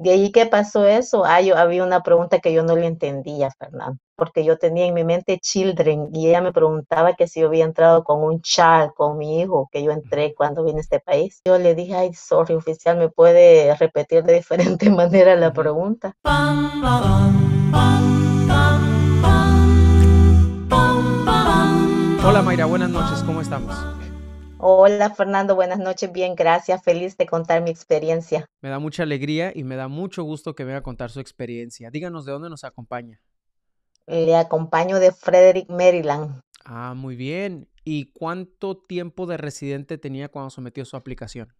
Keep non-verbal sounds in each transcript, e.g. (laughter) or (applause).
De ahí que pasó eso, ah, yo, había una pregunta que yo no le entendía, Fernando, porque yo tenía en mi mente children y ella me preguntaba que si yo había entrado con un child, con mi hijo, que yo entré cuando vine a este país. Yo le dije, ay, sorry, oficial, ¿me puede repetir de diferente (laughs) manera la pregunta? Hola Mayra, buenas noches, ¿cómo estamos? Hola Fernando, buenas noches, bien, gracias, feliz de contar mi experiencia. Me da mucha alegría y me da mucho gusto que venga a contar su experiencia. Díganos de dónde nos acompaña. Le acompaño de Frederick, Maryland. Ah, muy bien. ¿Y cuánto tiempo de residente tenía cuando sometió su aplicación?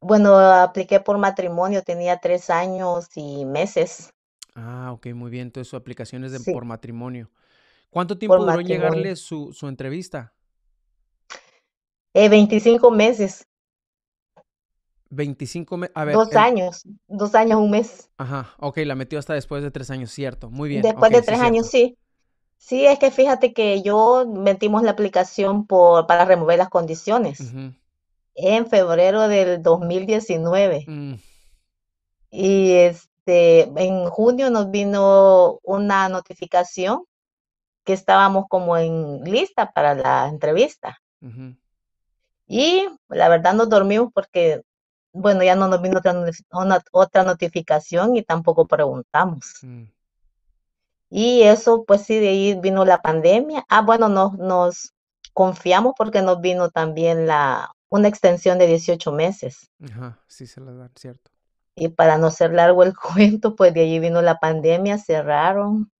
Bueno, apliqué por matrimonio, tenía tres años y meses. Ah, ok, muy bien. Entonces su aplicación es de, por matrimonio. ¿Cuánto tiempo duró en llegarle su entrevista? 25 eh, meses. 25 meses. Dos años, dos años, un mes. Ajá, ok, la metió hasta después de tres años, cierto, muy bien. Después de tres años, sí. Sí, es que fíjate que yo metimos la aplicación por, para remover las condiciones en febrero del 2019. Mm. Y este, en junio nos vino una notificación que estábamos como en lista para la entrevista. Ajá. Y la verdad no dormimos porque, bueno, ya no nos vino otra, otra notificación y tampoco preguntamos. Mm. Y eso, pues sí, de ahí vino la pandemia. Ah, bueno, nos, nos confiamos porque nos vino también la, una extensión de 18 meses. Ajá, sí se lo dan, cierto. Y para no ser largo el (laughs) cuento, pues de allí vino la pandemia, cerraron,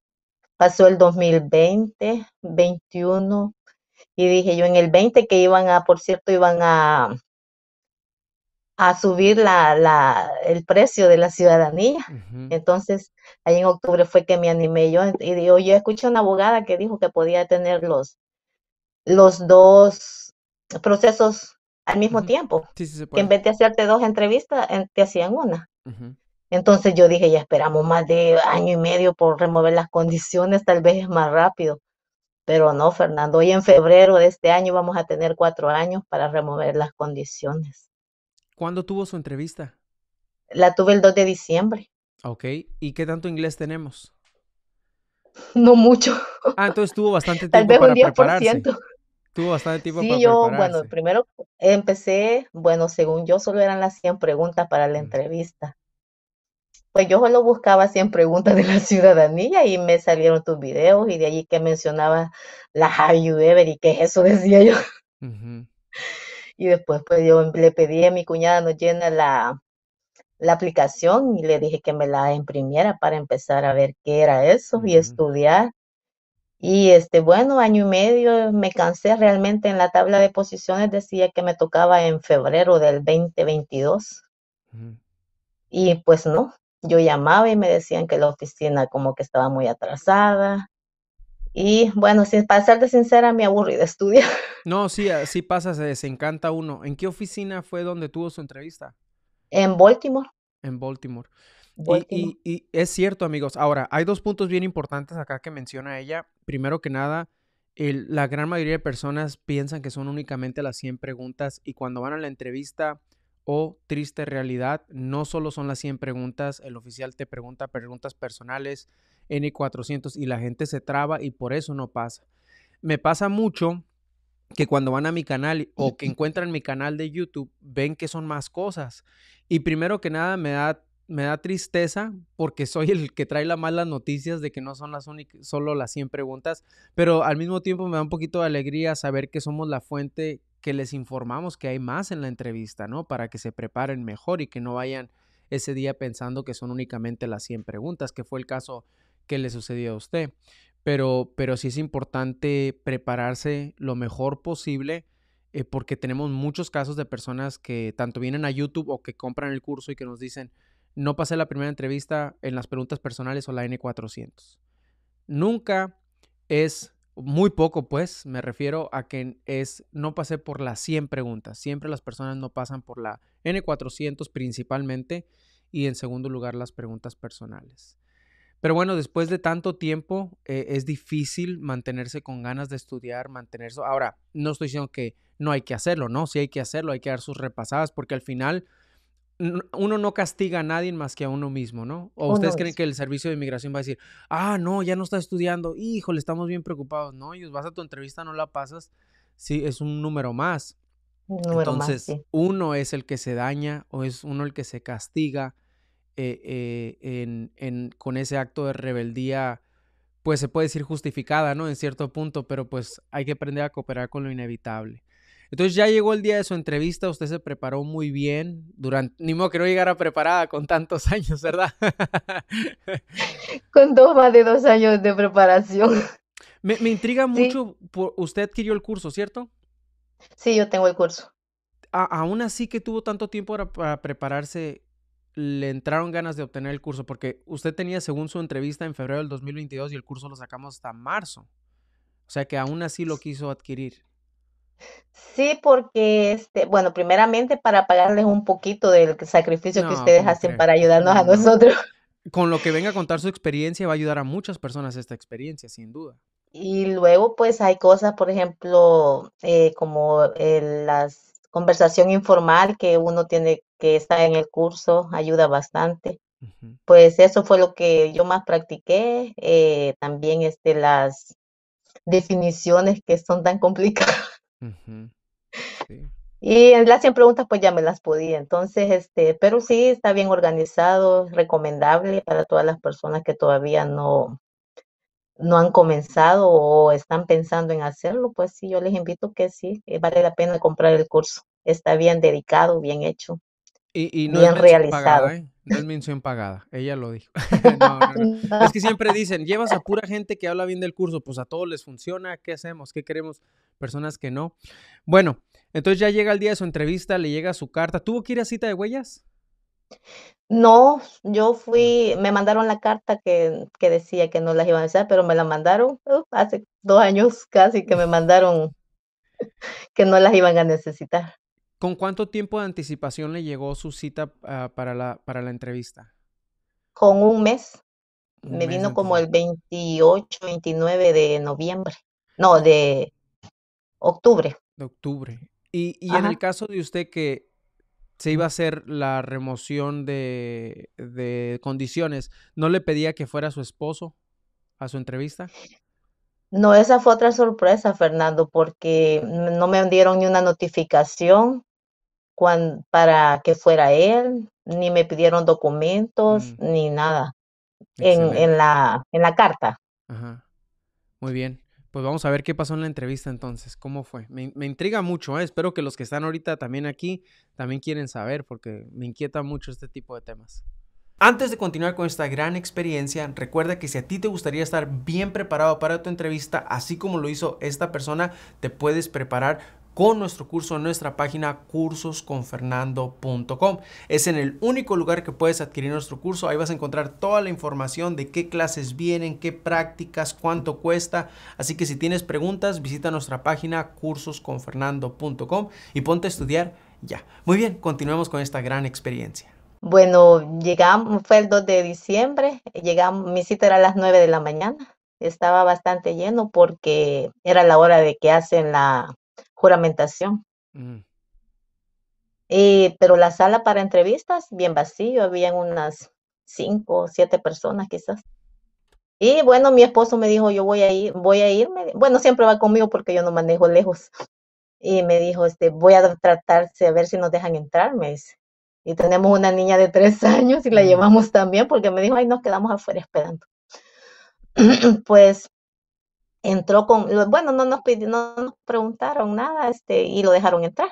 pasó el 2020, 21, y dije yo en el 20 que iban a, por cierto, iban a, a subir la, la, el precio de la ciudadanía. Entonces, ahí en octubre fue que me animé yo. Y digo, yo escuché a una abogada que dijo que podía tener los, los dos procesos al mismo tiempo. que en vez de hacerte dos entrevistas, te hacían una. Entonces yo dije, ya esperamos más de año y medio por remover las condiciones, tal vez es más rápido. Pero no, Fernando, hoy en febrero de este año vamos a tener cuatro años para remover las condiciones. ¿Cuándo tuvo su entrevista? La tuve el 2 de diciembre. Ok, ¿y qué tanto inglés tenemos? (laughs) No mucho. Ah, entonces tuvo bastante tiempo Tal vez un 10%. Tuvo bastante tiempo sí, yo, bueno, primero empecé, bueno, según yo solo eran las 100 preguntas para la mm. entrevista pues yo solo buscaba 100 preguntas de la (laughs) ciudadanía y me salieron tus videos y de allí que mencionaba la Have You Ever y qué es eso, (laughs) decía yo. Y después pues yo le pedí a mi cuñada no llena la, la, aplicación y le dije que me la imprimiera para empezar a ver qué era eso y estudiar. Y este, bueno, año y medio me cansé realmente en la tabla de posiciones, decía que me tocaba en febrero del 2022. Y pues no, yo llamaba y me decían que la oficina como que estaba muy atrasada. Y bueno, sin, para serte sincera, me aburrí de estudio. (laughs) No, sí, así ah, pasa, se desencanta uno. ¿En qué oficina fue donde tuvo su entrevista? En Baltimore. En Baltimore. Y, y, es cierto, amigos. Ahora, hay dos puntos bien importantes acá que menciona ella. Primero que nada, la gran mayoría de personas piensan que son únicamente las 100 preguntas y cuando van a la entrevista o triste realidad. No solo son las 100 preguntas, el oficial te pregunta preguntas personales, N400, y la gente se traba y por eso no pasa. Me pasa mucho que cuando van a mi canal o que (clears throat) encuentran mi canal de YouTube, ven que son más cosas. Y primero que nada me da, me da tristeza porque soy el que trae las malas noticias de que no son las únicas, solo las 100 preguntas, pero al mismo tiempo me da un poquito de alegría saber que somos la fuente que les informamos que hay más en la entrevista, ¿no? Para que se preparen mejor y que no vayan ese día pensando que son únicamente las 100 preguntas, que fue el caso que le sucedió a usted. Pero, pero sí es importante prepararse lo mejor posible eh, porque tenemos muchos casos de personas que tanto vienen a YouTube o que compran el curso y que nos dicen, no pasé la primera entrevista en las preguntas personales o la N400. Nunca es muy poco pues, me refiero a que es, no pasé por las 100 preguntas, siempre las personas no pasan por la N400 principalmente y en segundo lugar las preguntas personales. Pero bueno, después de tanto tiempo eh, es difícil mantenerse con ganas de estudiar, mantenerse... Ahora, no estoy diciendo que no hay que hacerlo, ¿no? Sí hay que hacerlo, hay que dar sus repasadas porque al final uno no castiga a nadie más que a uno mismo, ¿no? ¿O ustedes creen que el servicio de inmigración va a decir, ah, no, ya no está estudiando, híjole, estamos bien preocupados, ¿no? Y vas a tu entrevista, no la pasas, sí, es un número más. Entonces, uno es el que se daña o es uno el que se castiga eh, eh, en, con ese acto de rebeldía, pues se puede decir justificada, ¿no? En cierto punto, pero pues hay que aprender a cooperar con lo inevitable. Entonces ya llegó el día de su entrevista, usted se preparó muy bien, durante, ni modo que no llegara preparada con tantos (laughs) años, ¿verdad? con dos, más de dos años de preparación. Me, intriga mucho, por, usted adquirió el curso, ¿cierto? Sí, yo tengo el curso. aún así que tuvo tanto tiempo para, para prepararse, le entraron ganas de obtener el curso, porque usted tenía, según su entrevista, en febrero del 2022 y el curso lo sacamos hasta marzo. O sea que aún así lo quiso adquirir. Sí, porque, este, bueno, primeramente para pagarles un poquito del sacrificio que ustedes hacen para ayudarnos a nosotros. Con lo que venga a contar su experiencia va a ayudar a muchas personas esta experiencia, sin duda. Y luego, pues hay cosas, por ejemplo, eh, como la conversación informal que uno tiene que estar en el curso, ayuda bastante. Pues eso fue lo que yo más practiqué. Eh, también este, las definiciones que son tan complicadas. Y en las 100 preguntas pues ya me las podía. Entonces, este, pero sí está bien organizado, recomendable para todas las personas que todavía no, no han comenzado o están pensando en hacerlo, pues sí, yo les invito que sí, eh, vale la pena comprar el curso. Está bien dedicado, bien hecho, Y, bien realizado. ¿eh? No es mención pagada, ella lo dijo. (laughs) (laughs) Es que siempre dicen, llevas a pura gente que habla bien del curso, pues a todos les funciona, ¿qué hacemos? ¿Qué queremos? Personas que no. Bueno, entonces ya llega el día de su entrevista, le llega su carta. ¿Tuvo que ir a cita de huellas? No, yo fui, me mandaron la carta que, que decía que no las iban a necesitar, pero me la mandaron uh, hace dos años casi que me mandaron (laughs) que no las iban a necesitar. ¿Con cuánto tiempo de anticipación le llegó su cita ah, para, la, para la entrevista? Con un mes. me vino como el 28, 29 de noviembre. No, de octubre. De octubre. Y, y en el caso de usted que se iba a hacer la remoción de, de condiciones, ¿no le pedía que fuera su esposo a su entrevista? No, esa fue otra sorpresa, Fernando, porque no me dieron ni una notificación para que fuera él, ni me pidieron documentos, mm. ni nada en, en la, en la carta. Ajá. Muy bien. Pues vamos a ver qué pasó en la entrevista entonces. ¿Cómo fue? Me, me intriga mucho, ¿eh? Espero que los que están ahorita también aquí también quieren saber porque me inquieta mucho este tipo de temas. Antes de continuar con esta gran experiencia, recuerda que si a ti te gustaría estar bien preparado para tu entrevista, así como lo hizo esta persona, te puedes preparar con nuestro curso en nuestra página cursosconfernando.com. Es en el único lugar que puedes adquirir nuestro curso. Ahí vas a encontrar toda la información de qué clases vienen, qué prácticas, cuánto cuesta. Así que si tienes preguntas, visita nuestra página cursosconfernando.com y ponte a estudiar ya. Muy bien, continuemos con esta gran experiencia. Bueno, llegamos, fue el 2 de diciembre, llegamos, mi cita era a las 9 de la mañana, estaba bastante lleno porque era la hora de que hacen la juramentación. Mm. Eh, pero la sala para entrevistas, bien vacío, habían unas 5 o 7 personas quizás. Y bueno, mi esposo me dijo, yo voy a ir, voy a irme. Bueno, siempre va conmigo porque yo no manejo lejos. Y me dijo, este, voy a tratarse a ver si nos dejan entrar, me y tenemos una niña de tres (laughs) años y la llevamos también porque me dijo, ay, nos quedamos afuera esperando. (clears throat) pues entró con, bueno, no nos, no nos preguntaron nada este, y lo dejaron entrar.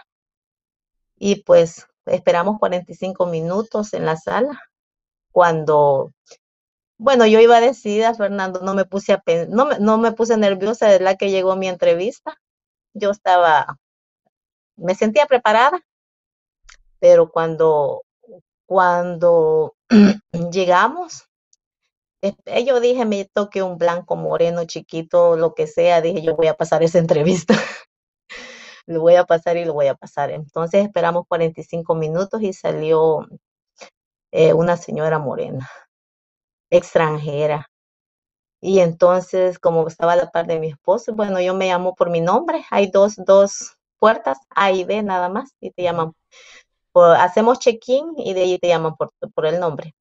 Y pues esperamos 45 minutos en la sala cuando bueno, yo iba decidida, Fernando, no me puse a no no me puse nerviosa de la que llegó mi entrevista. Yo estaba, me sentía preparada pero cuando, cuando (clears throat) llegamos, eh, yo dije, me toque un blanco, moreno, chiquito, lo que sea, dije, yo voy a pasar esa (laughs) entrevista. lo voy a pasar y lo voy a pasar. Entonces esperamos 45 minutos y salió eh, una señora morena, extranjera. Y entonces, como estaba la par de mi esposo, bueno, yo me llamo por mi nombre. Hay dos, dos puertas, A y B nada más, y te llaman hacemos check-in y de ahí te llaman por, el nombre.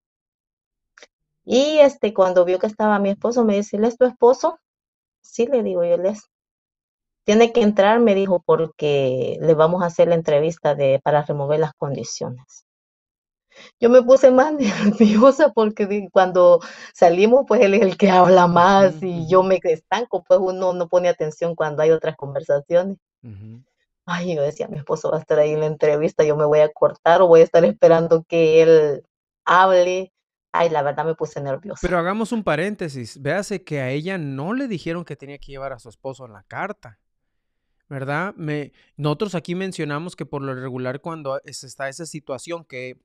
Y este, cuando vio que estaba mi esposo, me dice, ¿él es tu esposo? Sí, le digo yo, él es. Tiene que entrar, me dijo, porque le vamos a hacer la entrevista de, para remover las condiciones. Yo me puse más (laughs) nerviosa porque cuando salimos, pues él es el que habla más y yo me estanco, pues uno no pone atención cuando hay otras conversaciones. Ay, yo decía, mi esposo va a estar ahí en la entrevista, yo me voy a cortar o voy a estar esperando que él hable. Ay, la verdad me puse nerviosa. Pero hagamos un paréntesis. Véase que a ella no le dijeron que tenía que llevar a su esposo en la carta. ¿Verdad? Me... Nosotros aquí mencionamos que por lo regular cuando está esa situación que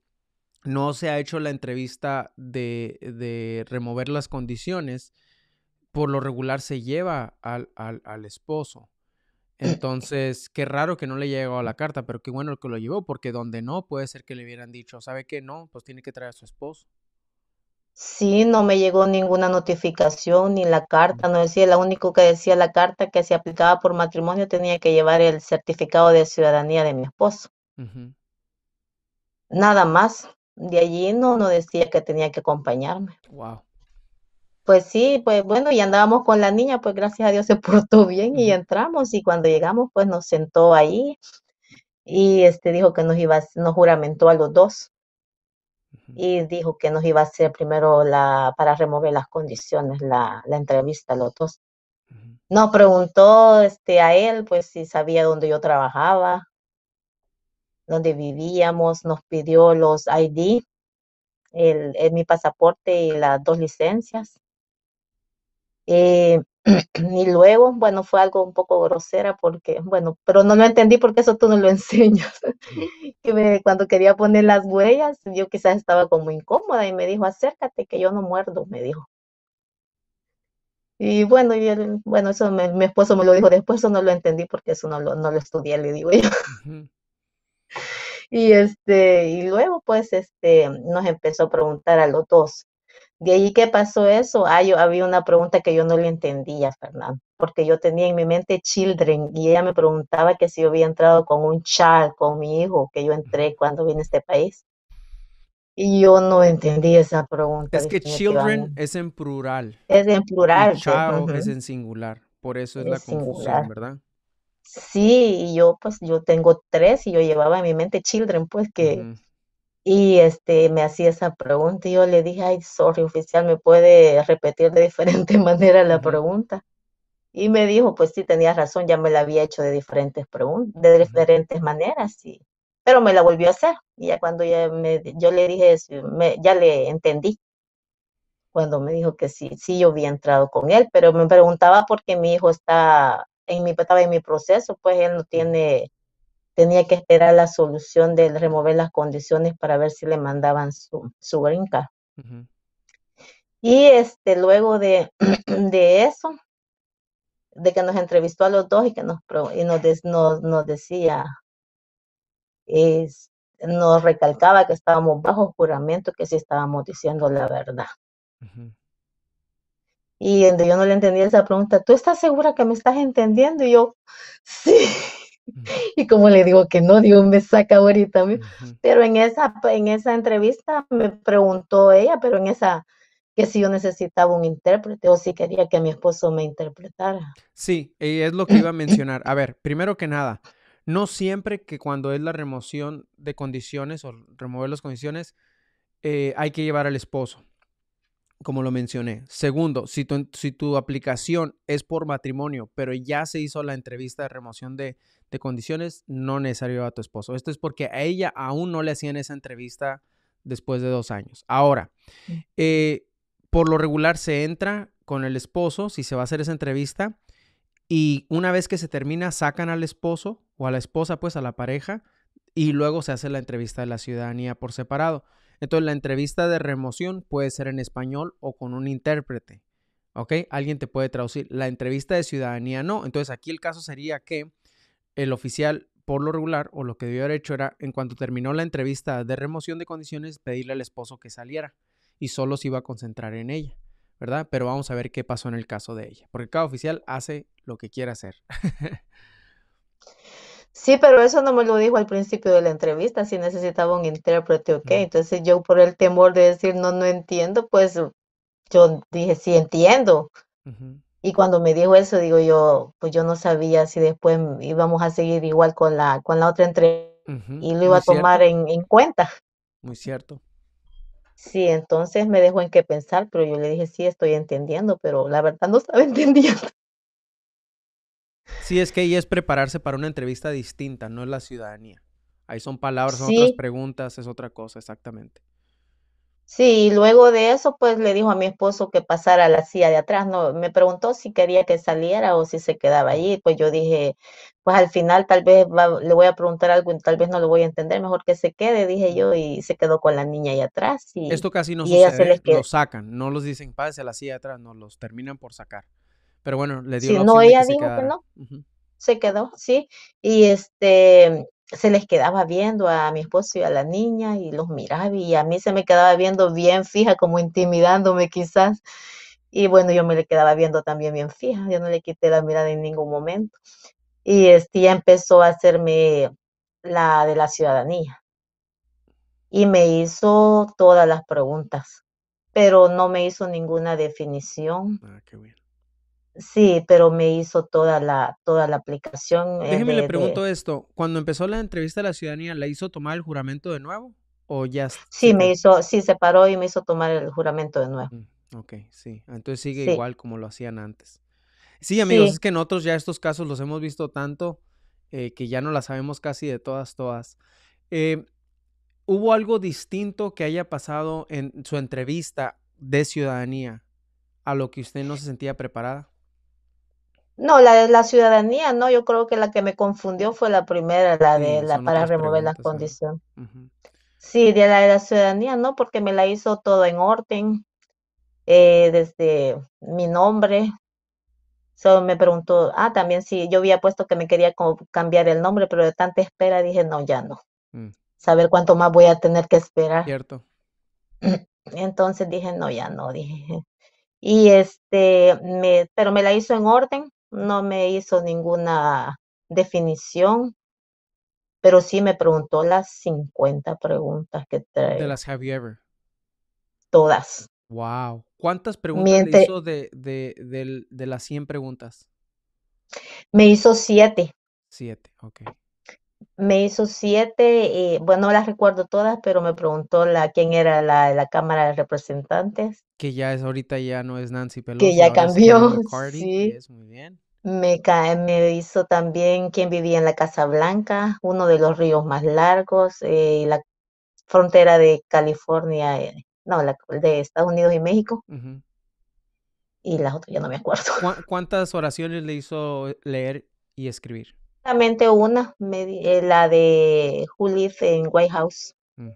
no se ha hecho la entrevista de, remover las condiciones, por lo regular se lleva al, al esposo. Entonces, qué raro que no le llegó la carta, pero qué bueno que lo llevó, porque donde no, puede ser que le hubieran dicho, ¿sabe qué? No, pues tiene que traer a su esposo. Sí, no me llegó ninguna notificación ni la carta, no decía, lo único que decía la carta que se aplicaba por matrimonio tenía que llevar el certificado de ciudadanía de mi esposo. Nada más, de allí no, no decía que tenía que acompañarme. Wow pues sí, pues bueno, y andábamos con la niña, pues gracias a Dios se (laughs) portó bien y entramos y cuando llegamos, pues nos sentó ahí y este dijo que nos iba, nos juramentó a los dos y dijo que nos iba a hacer primero la, para remover las condiciones, la, entrevista a los dos. Nos preguntó este, a él, pues si sabía dónde yo trabajaba, dónde vivíamos, nos pidió los ID, eh, mi pasaporte y las dos licencias. Eh, (clears throat) y luego, bueno, fue algo un poco grosera porque, bueno, pero no lo entendí porque eso tú no lo (laughs) enseñas. me, cuando quería poner las huellas, yo quizás estaba como incómoda y me dijo, acércate que yo no muerdo, me dijo. Y bueno, y bueno eso mi esposo me lo dijo después, eso no lo entendí porque eso no lo, no estudié, le digo yo. (laughs) y, este, y luego, pues, este, nos empezó a preguntar a los dos de ahí que pasó eso, ah, yo, había una pregunta que yo no le entendía, Fernando, porque yo tenía en mi mente children y ella me preguntaba que si yo había entrado con un child, con mi hijo, que yo entré cuando vine a este país. Y yo no entendí esa pregunta. Es que children es en plural. Es en plural. Pues. child es en singular, por eso es, la confusión, ¿verdad? Sí, y yo pues yo tengo tres y yo llevaba en mi mente children, pues que... Y este, me hacía esa pregunta y yo le dije, ay, sorry, oficial, ¿me puede repetir de (laughs) diferente manera la pregunta? Y me dijo, pues sí, tenía razón, ya me la había hecho de diferentes preguntas, de diferentes maneras, pero me la volvió a hacer. Y ya cuando yo le dije, ya le entendí, cuando me dijo que sí, sí, yo había entrado con él, pero me preguntaba por qué mi hijo está en mi, estaba en mi proceso, pues él no tiene tenía que esperar la solución de remover las condiciones para ver si le mandaban su, su brinca. Y este, luego de, (clears throat) de, eso, de que nos entrevistó a los dos y que nos, nos, decía, es, nos recalcaba que estábamos bajo juramento, que sí estábamos diciendo la verdad. Y yo no le entendía esa pregunta, ¿tú estás segura que me estás entendiendo? Y yo, sí y como le digo que no, Dios me saca ahorita. Pero en esa, en esa entrevista me preguntó ella, pero en esa, que si yo necesitaba un intérprete o si quería que mi esposo me interpretara. Sí, es lo que iba a mencionar. A ver, primero que nada, no siempre que cuando es la remoción de condiciones o remover las condiciones, eh, hay que llevar al esposo como lo mencioné. Segundo, si tu, si tu aplicación es por matrimonio, pero ya se hizo la entrevista de remoción de, de condiciones, no necesario a tu esposo. Esto es porque a ella aún no le hacían esa entrevista después de dos años. Ahora, mm. eh, por lo regular se entra con el esposo, si se va a hacer esa entrevista, y una vez que se termina, sacan al esposo o a la esposa, pues a la pareja, y luego se hace la entrevista de la ciudadanía por separado. Entonces la entrevista de remoción puede ser en español o con un intérprete. ¿Ok? Alguien te puede traducir. La entrevista de ciudadanía no. Entonces aquí el caso sería que el oficial, por lo regular, o lo que debió haber hecho era, en cuanto terminó la entrevista de remoción de condiciones, pedirle al esposo que saliera y solo se iba a concentrar en ella. ¿Verdad? Pero vamos a ver qué pasó en el caso de ella. Porque cada oficial hace lo que quiere hacer. (laughs) Sí, pero eso no me lo dijo al principio de la entrevista, si necesitaba un intérprete ok. Mm. Entonces yo por el temor de decir no, no entiendo, pues yo dije sí entiendo. Y cuando me dijo eso, digo yo, pues yo no sabía si después íbamos a seguir igual con la, con la otra entrevista y lo iba a tomar en, en, cuenta. Muy cierto. Sí, entonces me dejó en qué pensar, pero yo le dije, sí, estoy entendiendo, pero la verdad no estaba (laughs) entendiendo. Sí, es que ahí es prepararse para una entrevista distinta, no es la ciudadanía. Ahí son palabras, son otras preguntas, es otra cosa, exactamente. Sí, y luego de eso, pues le dijo a mi esposo que pasara a la silla de atrás. No, me preguntó si quería que saliera o si se quedaba allí. Pues yo dije, pues al final tal vez le voy a preguntar algo y tal vez no lo voy a entender. Mejor que se quede, dije yo, y se quedó con la niña ahí atrás. Y, Esto casi no sucede. se sacan, no los dicen, pase a la silla de atrás, no los terminan por sacar. Pero bueno, le dio la no, ella dijo se que no. Se quedó, sí. Y este se les quedaba viendo a mi esposo y a la niña y los miraba y a mí se me quedaba viendo bien fija, como intimidándome quizás. Y bueno, yo me le quedaba viendo también bien fija, yo no le quité la mirada en ningún momento. Y este ya empezó a hacerme la de la ciudadanía. Y me hizo todas las preguntas, pero no me hizo ninguna definición. Ah, qué Sí, pero me hizo toda la, toda la aplicación. Eh, Déjeme le pregunto esto, cuando empezó la entrevista de la ciudadanía, ¿la hizo tomar el juramento de nuevo o ya Sí, me hizo, sí, se paró y me hizo tomar el juramento de nuevo. Mm, ok, sí, entonces sigue igual como lo hacían antes. Sí, amigos, es que en otros ya estos casos los hemos visto tanto eh, que ya no la sabemos casi de todas, todas. Eh, ¿Hubo algo distinto que haya pasado en su entrevista de ciudadanía a lo que usted no se sentía preparada? No, la de la ciudadanía, no, yo creo que la que me confundió fue la primera, la de la para remover la condición. Sí, de la de la ciudadanía, no, porque me la hizo todo en orden, eh, desde mi nombre. Solo me preguntó, ah, también sí, yo había puesto que me quería cambiar el nombre, pero de tanta espera dije, no, ya no. Mm. Saber cuánto más voy a tener que esperar. Cierto. (clears throat) Entonces dije, no, ya no, dije. Y este, me, pero me la hizo en orden no me hizo ninguna definición, pero sí me preguntó las 50 preguntas que trae. ¿De las have you ever? Todas. Wow. ¿Cuántas preguntas me hizo de, de, de, las 100 preguntas? Me hizo 7. 7, ok. Me hizo siete, eh, bueno, no las recuerdo todas, pero me preguntó la quién era la, la Cámara de Representantes. Que ya es ahorita ya no es Nancy Pelosi. (laughs) Que ya cambió. sí. Es muy Me, hizo también quién vivía en la Casa Blanca, uno de los ríos más largos, eh, la frontera de California, eh, no, la, de Estados Unidos y México. Y las otras ya no me acuerdo. (laughs) ¿Cuántas oraciones le hizo leer y escribir? Exactamente una, eh, la de Who en White House. Mm.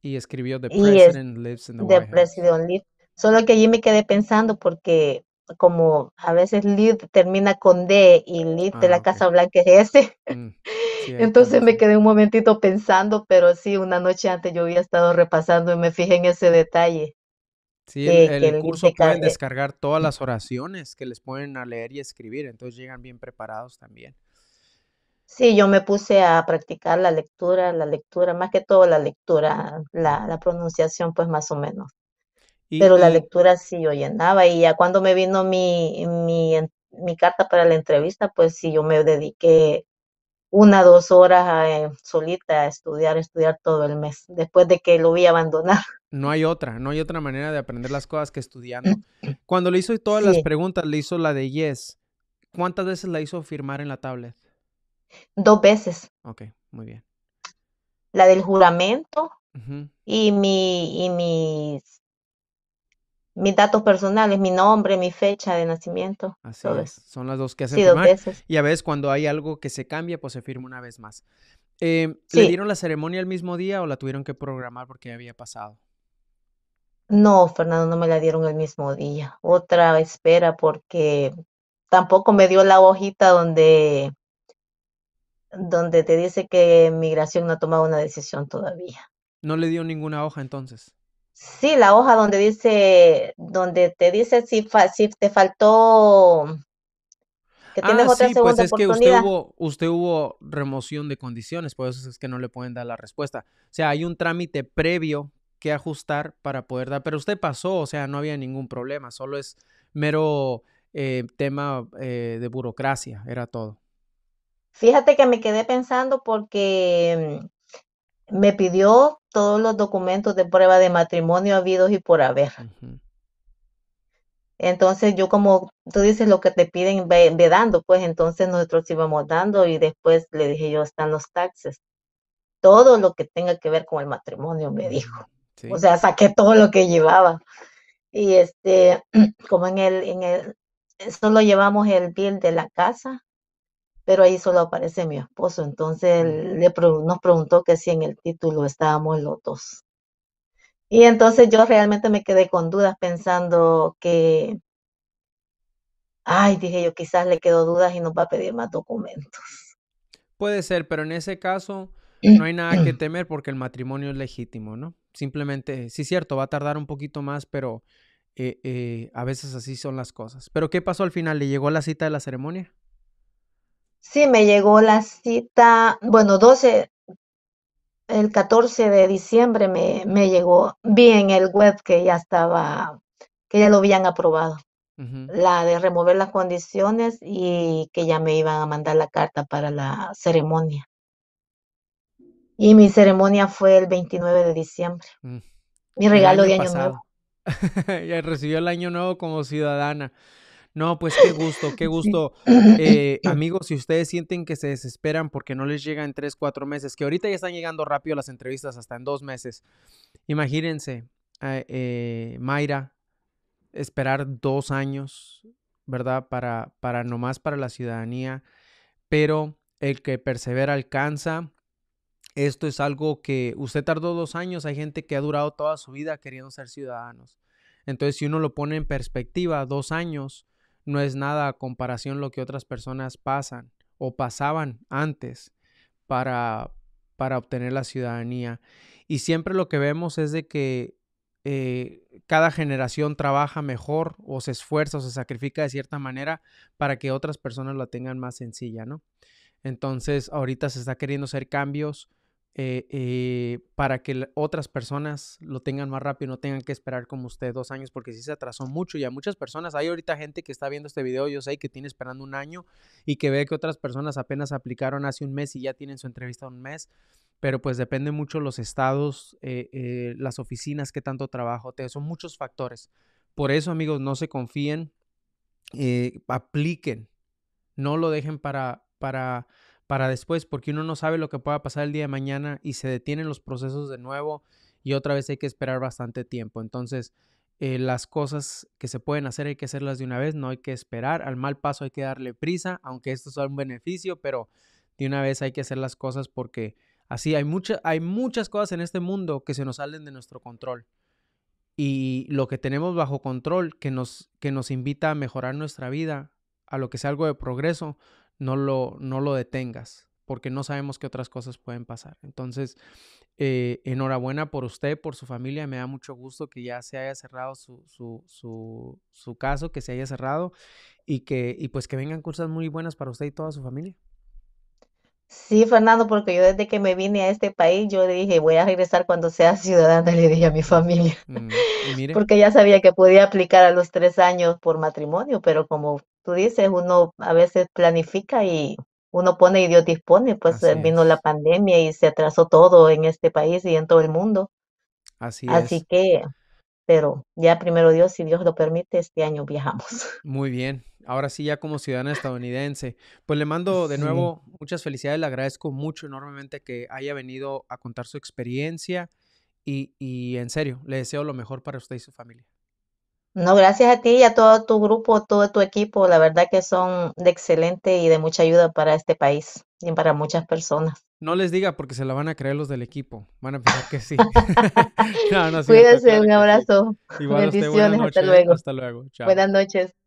Y escribió The President Lives in the, the White House. Solo que allí me quedé pensando porque como a veces Live termina con D y Live de la ah, Casa Blanca es mm. S. (laughs) Entonces me quedé un momentito pensando, pero sí, una noche antes yo había estado repasando y me fijé en ese detalle. Sí, el, curso pueden descargar todas las oraciones que les pueden leer y escribir, entonces llegan bien preparados también. Sí, yo me puse a practicar la lectura, la lectura, más que todo la lectura, la, pronunciación pues más o menos. Pero la lectura sí yo llenaba y ya cuando me vino mi, mi carta para la entrevista, pues sí yo me dediqué una, dos horas eh, solita a estudiar, estudiar todo el mes, después de que lo vi abandonar. (laughs) no hay otra, no hay otra manera de aprender las cosas que estudiando. (clears throat) Cuando le hizo todas las preguntas, le hizo la de yes. ¿Cuántas veces la hizo firmar en la tablet? dos veces. Ok, muy bien. La del juramento y, mi, y mis, mis datos personales, mi nombre, mi fecha de nacimiento. Así son las dos que hacen. dos veces. Y a veces cuando hay algo que se cambia, pues se firma una vez más. Em, ¿Le dieron la ceremonia el mismo día o la tuvieron que programar porque ya había pasado? No, Fernando, no me la dieron el mismo día. Otra espera porque tampoco me dio la hojita donde donde te dice que migración no ha tomado una decisión todavía. No le dio ninguna hoja entonces. Sí, la hoja donde dice, donde te dice si, si te faltó que tienes ah, otra sí, pues es que usted hubo, remoción de condiciones, por eso es que no le pueden dar la respuesta. O sea, hay un trámite previo que ajustar para poder dar, pero usted pasó, o sea, no había ningún problema, solo es mero eh, tema eh, de burocracia, era todo. Fíjate que me quedé pensando porque mm, me pidió todos los documentos de prueba de matrimonio habidos y por haber. Entonces yo como tú dices lo que te piden ve, dando, pues entonces nosotros íbamos dando y después le dije yo están los taxes. Todo lo que tenga que ver con el matrimonio me dijo. O sea, saqué todo lo que llevaba. Y este, (clears throat) como en el, en el, solo llevamos el bien de la casa, pero ahí solo aparece mi esposo. Entonces le nos preguntó que si en el título estábamos los dos. Y entonces yo realmente me quedé con dudas pensando que, ay, dije yo, quizás le quedó dudas y nos va a pedir más documentos. Puede ser, pero en ese caso no hay nada que (clears throat) temer porque el matrimonio es legítimo, ¿no? Simplemente, sí, cierto, va a tardar un poquito más, pero eh, eh, a veces así son las cosas. Pero ¿qué pasó al final? ¿Le llegó la cita de la ceremonia? Sí, me llegó la cita, bueno, 12, el 14 de diciembre me, me llegó, vi en el web que ya estaba, que ya lo habían aprobado, la de remover las condiciones y que ya me iban a mandar la carta para la ceremonia. Y mi ceremonia fue el 29 de diciembre. Mm. Mi regalo de año nuevo. (laughs) ya recibió el año nuevo como ciudadana. No, pues qué gusto, qué gusto. (clears throat) Eh, amigos, si ustedes sienten que se desesperan porque no les llega en tres, cuatro meses, que ahorita ya están llegando rápido las entrevistas, hasta en dos meses. Imagínense, eh, eh, Mayra, esperar dos años, ¿verdad? Para, para nomás para la ciudadanía, pero el que persevera alcanza. Esto es algo que usted tardó dos años, hay gente que ha durado toda su vida queriendo ser ciudadanos. Entonces, si uno lo pone en perspectiva, dos años no es nada a comparación lo que otras personas pasan o pasaban antes para, para obtener la ciudadanía. Y siempre lo que vemos es de que eh, cada generación trabaja mejor o se esfuerza o se sacrifica de cierta manera para que otras personas la tengan más sencilla, ¿no? Entonces, ahorita se está queriendo hacer cambios eh, eh, para que otras personas lo tengan más rápido, y no tengan que esperar como usted dos años, porque si se atrasó mucho y a muchas personas, hay ahorita gente que está viendo este video, yo sé que tiene esperando un año y que ve que otras personas apenas aplicaron hace un mes y ya tienen su entrevista un mes, pero pues depende mucho los estados, eh, las oficinas, qué tanto trabajo, te, son muchos factores. Por eso amigos, no se confíen, apliquen, no lo dejen para, para para después, porque uno no sabe lo que pueda pasar el día de mañana y se detienen los procesos de nuevo y otra vez hay que esperar bastante tiempo. Entonces, eh, las cosas que se pueden hacer hay que hacerlas de una vez, no hay que esperar, al mal paso hay que darle prisa, aunque esto sea un beneficio, pero de una vez hay que hacer las cosas porque así hay, mucha, hay muchas cosas en este mundo que se nos salen de nuestro control. Y lo que tenemos bajo control, que nos, que nos invita a mejorar nuestra vida, a lo que sea algo de progreso, no lo, no lo detengas, porque no sabemos qué otras cosas pueden pasar. Entonces, eh, enhorabuena por usted, por su familia. Me da mucho gusto que ya se haya cerrado su, su, su, su caso, que se haya cerrado y que y pues que vengan cosas muy buenas para usted y toda su familia. Sí, Fernando, porque yo desde que me vine a este país, yo dije, voy a regresar cuando sea ciudadana, (laughs) le dije a mi familia, mm, porque ya sabía que podía aplicar a los tres años por matrimonio, pero como tú dices, uno a veces planifica y uno pone y Dios dispone, pues eh, vino la pandemia y se atrasó todo en este país y en todo el mundo. Así, es. Así que, pero ya primero Dios, si Dios lo permite, este año viajamos. (laughs) Muy bien, ahora sí ya como ciudadana estadounidense. Pues le mando de nuevo muchas felicidades, le agradezco mucho enormemente que haya venido a contar su experiencia y en serio, le deseo lo mejor para usted y su familia. No, gracias a ti y a todo tu grupo, todo tu equipo. La verdad que son de excelente y de mucha ayuda para este país y para muchas personas. No les diga porque se la van a creer los del equipo. Van a pensar que sí. Cuídense, un abrazo. Bendiciones, hasta luego. Hasta luego. Chao. Buenas noches.